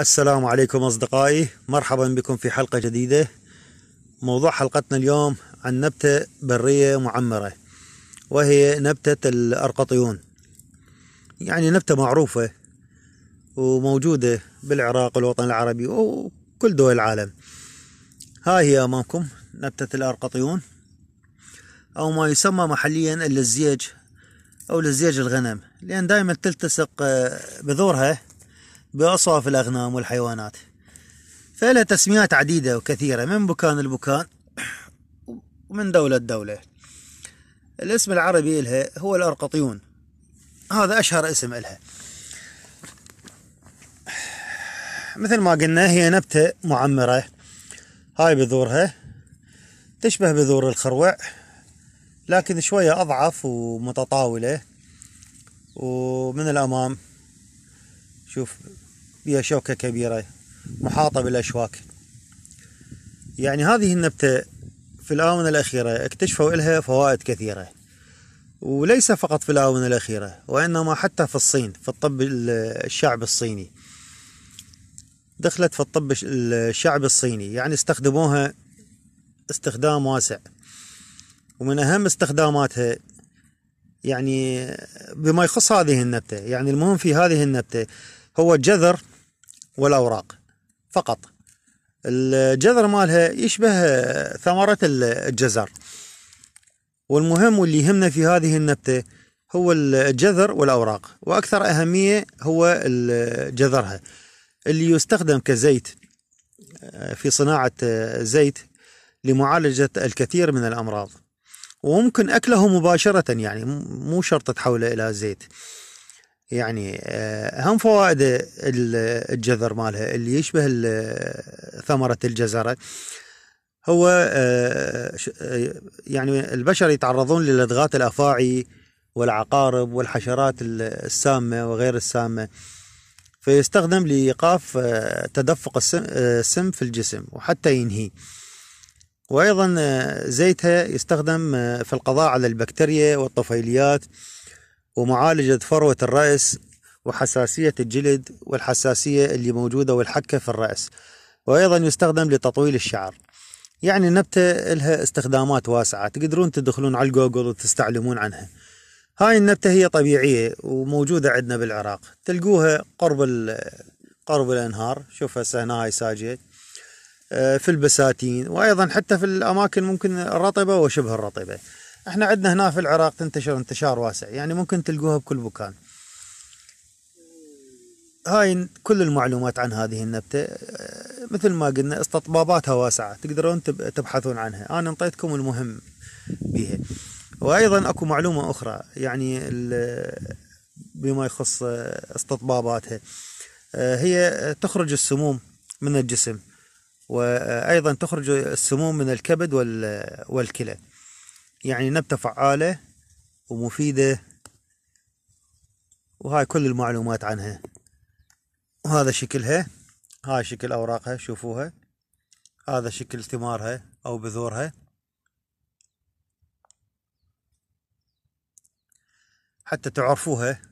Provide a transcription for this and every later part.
السلام عليكم أصدقائي مرحبا بكم في حلقة جديدة موضوع حلقتنا اليوم عن نبتة برية معمرة وهي نبتة الأرقطيون يعني نبتة معروفة وموجودة بالعراق والوطن العربي وكل دول العالم هاي هي أمامكم نبتة الأرقطيون أو ما يسمى محليا اللزيج أو لزيج الغنم لأن دائما تلتصق بذورها بأصواف الأغنام والحيوانات فلها تسميات عديدة وكثيرة من بكان البكان ومن دولة دولة الاسم العربي لها هو الأرقطيون هذا أشهر اسم لها مثل ما قلنا هي نبتة معمرة هاي بذورها تشبه بذور الخروع لكن شوية أضعف ومتطاولة ومن الأمام شوف بها شوكة كبيرة محاطة بالأشواك يعني هذه النبتة في الآونة الأخيرة اكتشفوا لها فوائد كثيرة وليس فقط في الآونة الأخيرة وإنما حتى في الصين في الطب الشعب الصيني دخلت في الطب الشعب الصيني يعني استخدموها استخدام واسع ومن أهم استخداماتها يعني بما يخص هذه النبتة يعني المهم في هذه النبتة هو جذر والأوراق فقط الجذر مالها يشبه ثمرة الجزر والمهم واللي يهمنا في هذه النبتة هو الجذر والأوراق وأكثر أهمية هو جذرها اللي يستخدم كزيت في صناعة زيت لمعالجة الكثير من الأمراض وممكن أكله مباشرة يعني مو شرط تحوله إلى زيت يعني آه، هم فوائد الجذر مالها اللي يشبه ثمرة الجزرة هو آه، آه، يعني البشر يتعرضون للدغات الأفاعي والعقارب والحشرات السامة وغير السامة فيستخدم لإيقاف تدفق السم في الجسم وحتى ينهي وأيضا زيتها يستخدم في القضاء على البكتيريا والطفيليات ومعالجة فروة الرأس وحساسية الجلد والحساسية اللي موجودة والحكة في الرأس وأيضا يستخدم لتطويل الشعر يعني النبتة لها استخدامات واسعة تقدرون تدخلون على الجوجل وتستعلمون عنها هاي النبتة هي طبيعية وموجودة عندنا بالعراق تلقوها قرب قرب الأنهار شوف هسه هاي ساجية آه، في البساتين وأيضا حتى في الأماكن ممكن الرطبة وشبه الرطبة احنا عندنا هنا في العراق تنتشر انتشار واسع يعني ممكن تلقوها بكل مكان هاي كل المعلومات عن هذه النبتة آه، مثل ما قلنا استطباباتها واسعة تقدرون تبحثون عنها أنا انطيتكم المهم بها وأيضا أكو معلومة أخرى يعني بما يخص استطباباتها آه، هي تخرج السموم من الجسم وأيضا تخرج السموم من الكبد والكلى يعني نبتة فعالة ومفيدة وهاي كل المعلومات عنها وهذا شكلها هاي شكل أوراقها شوفوها هذا شكل ثمارها أو بذورها حتى تعرفوها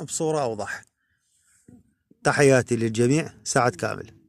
بصورة أوضح تحياتي للجميع سعد كامل